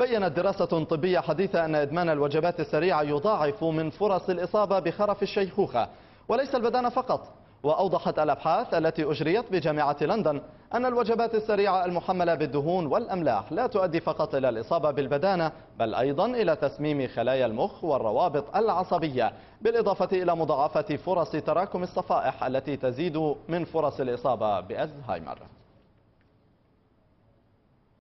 بينت دراسة طبية حديثة أن إدمان الوجبات السريعة يضاعف من فرص الإصابة بخرف الشيخوخة وليس البدانة فقط وأوضحت الأبحاث التي أجريت بجامعة لندن أن الوجبات السريعة المحملة بالدهون والأملاح لا تؤدي فقط إلى الإصابة بالبدانة بل أيضا إلى تسميم خلايا المخ والروابط العصبية بالإضافة إلى مضاعفة فرص تراكم الصفائح التي تزيد من فرص الإصابة بألزهايمر